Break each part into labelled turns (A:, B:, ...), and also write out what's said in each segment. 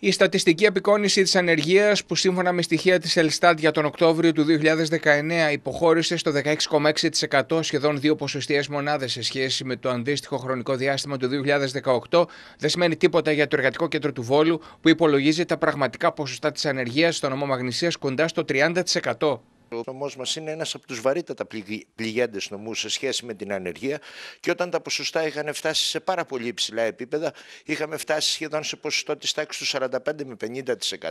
A: Η στατιστική απεικόνηση της ανεργίας που σύμφωνα με στοιχεία της Ελστάτ για τον Οκτώβριο του 2019 υποχώρησε στο 16,6% σχεδόν δύο ποσοστιαίες μονάδες σε σχέση με το αντίστοιχο χρονικό διάστημα του 2018 δεν σημαίνει τίποτα για το Εργατικό Κέντρο του Βόλου που υπολογίζει τα πραγματικά ποσοστά της ανεργίας στο νομό Μαγνησίας κοντά στο 30%.
B: Ο νομό μας είναι ένας από τους βαρύτατα πληγέντες νομούς σε σχέση με την ανεργία και όταν τα ποσοστά είχαν φτάσει σε πάρα πολύ υψηλά επίπεδα, είχαμε φτάσει σχεδόν σε ποσοστό της τάξης του 45 με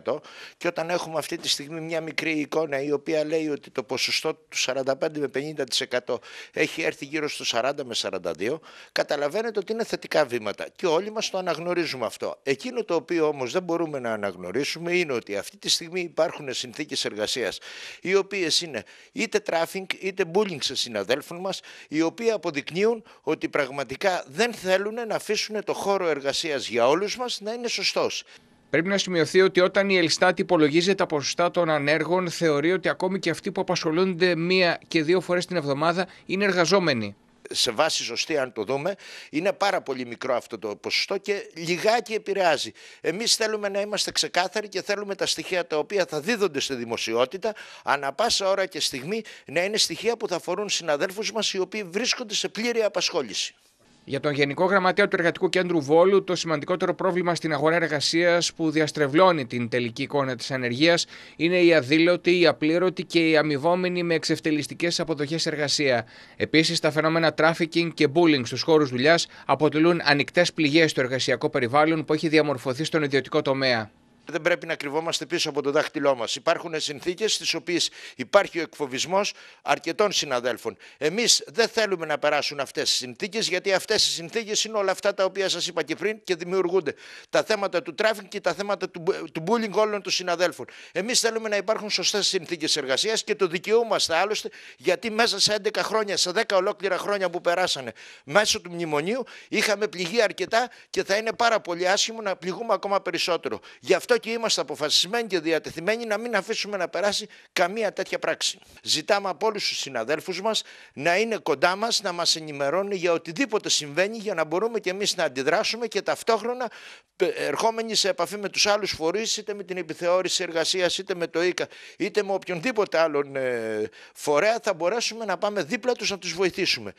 B: 50%. Και όταν έχουμε αυτή τη στιγμή μια μικρή εικόνα η οποία λέει ότι το ποσοστό του 45 με 50% έχει έρθει γύρω στο 40 με 42, καταλαβαίνετε ότι είναι θετικά βήματα και όλοι μας το αναγνωρίζουμε αυτό. Εκείνο το οποίο όμως δεν μπορούμε να αναγνωρίσουμε είναι ότι αυτή τη στιγμή υπάρχουν συνθήκες εργασίας οι οποίες οποίες είναι είτε τράφινγκ είτε bullying σε συναδέλφων μας, οι οποίοι αποδεικνύουν ότι πραγματικά δεν θέλουν να αφήσουν το χώρο εργασίας για όλους μας να είναι σωστός.
A: Πρέπει να σημειωθεί ότι όταν η ελστά υπολογίζει τα ποσοστά των ανέργων, θεωρεί ότι ακόμη και αυτοί που απασχολούνται μία και δύο φορές την εβδομάδα είναι εργαζόμενοι
B: σε βάση ζωστή αν το δούμε, είναι πάρα πολύ μικρό αυτό το ποσοστό και λιγάκι επηρεάζει. Εμείς θέλουμε να είμαστε ξεκάθαροι και θέλουμε τα στοιχεία τα οποία θα δίδονται στη δημοσιότητα ανά πάσα ώρα και στιγμή να είναι στοιχεία που θα αφορούν συναδέλφους μας οι οποίοι βρίσκονται σε πλήρη απασχόληση.
A: Για τον Γενικό Γραμματέα του Εργατικού Κέντρου Βόλου, το σημαντικότερο πρόβλημα στην αγορά εργασίας που διαστρεβλώνει την τελική εικόνα της ανεργίας είναι η αδήλωτη, η απλήρωτη και η αμοιβόμενη με εξευτελιστικές αποδοχές εργασία. Επίσης, τα φαινόμενα τράφικινγκ και bullying στους χώρους δουλειάς αποτελούν ανοιχτές πληγές στο εργασιακό περιβάλλον που έχει διαμορφωθεί στον ιδιωτικό τομέα
B: δεν πρέπει να κρυβόμαστε πίσω από το δάχτυλό μας. Υπάρχουν συνθήκες στις οποίες υπάρχει ο εκφοβισμός αρκετών συναδέλφων. Εμείς δεν θέλουμε να περάσουν αυτές τις συνθήκες, γιατί αυτές οι συνθήκες είναι όλα αυτά τα οποία σας είπα και πριν και δημιουργούνται. Τα θέματα του τράφικ και τα θέματα του, του bullying όλων των συναδέλφων. Εμείς θέλουμε να υπάρχουν σωστές συνθήκες εργασίας και το δικαιούμαστε άλλωστε, γιατί μέσα σε 11 χρόνια, σε 10 ολόκληρα χρόνια που περάσανε μέσω του μνημονίου, είχαμε πληγεί αρκετά και θα είναι πάρα πολύ άσχημο να πληγούμε ακόμα περισσότερο. Γι' αυτό και είμαστε αποφασισμένοι και διατεθειμένοι να μην αφήσουμε να περάσει καμία τέτοια πράξη. Ζητάμε από όλους τους συναδέλφους μας να είναι κοντά μας, να μας ενημερώνουν για οτιδήποτε συμβαίνει για να μπορούμε και εμείς να αντιδράσουμε και ταυτόχρονα ερχόμενοι σε επαφή με τους άλλους φορείς, είτε με την επιθεώρηση εργασίας, είτε με το ΙΚΑ, είτε με οποιονδήποτε άλλον ε, φορέα, θα μπορέσουμε να πάμε δίπλα τους να τους βοηθήσουμε.